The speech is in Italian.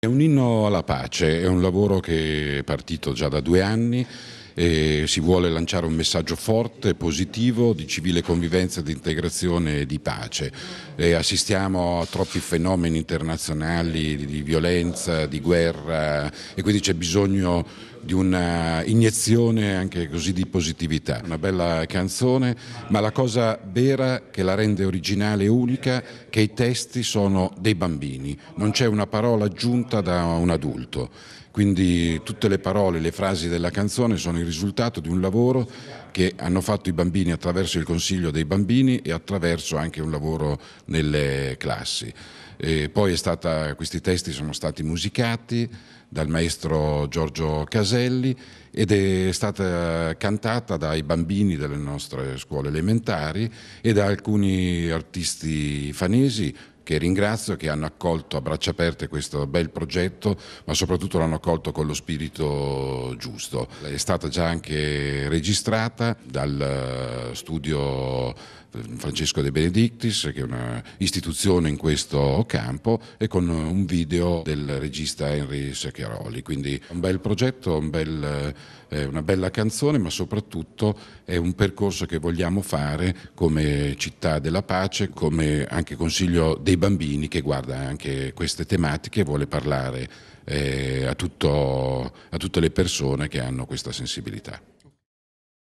È un inno alla pace, è un lavoro che è partito già da due anni eh, si vuole lanciare un messaggio forte, positivo, di civile convivenza, di integrazione e di pace. Eh, assistiamo a troppi fenomeni internazionali di, di violenza, di guerra e quindi c'è bisogno di una iniezione anche così di positività. Una bella canzone, ma la cosa vera che la rende originale e unica è che i testi sono dei bambini, non c'è una parola aggiunta da un adulto quindi tutte le parole, le frasi della canzone sono il risultato di un lavoro che hanno fatto i bambini attraverso il Consiglio dei Bambini e attraverso anche un lavoro nelle classi. E poi stata, questi testi sono stati musicati dal maestro Giorgio Caselli ed è stata cantata dai bambini delle nostre scuole elementari e da alcuni artisti fanesi che ringrazio, che hanno accolto a braccia aperte questo bel progetto, ma soprattutto l'hanno accolto con lo spirito giusto. È stata già anche registrata dal eh, studio eh, Francesco De Benedictis, che è un'istituzione in questo campo, e con un video del regista Henry Secchiaroli. Quindi un bel progetto, un bel, eh, una bella canzone, ma soprattutto è un percorso che vogliamo fare come città della pace, come anche Consiglio dei bambini che guarda anche queste tematiche e vuole parlare eh, a, tutto, a tutte le persone che hanno questa sensibilità.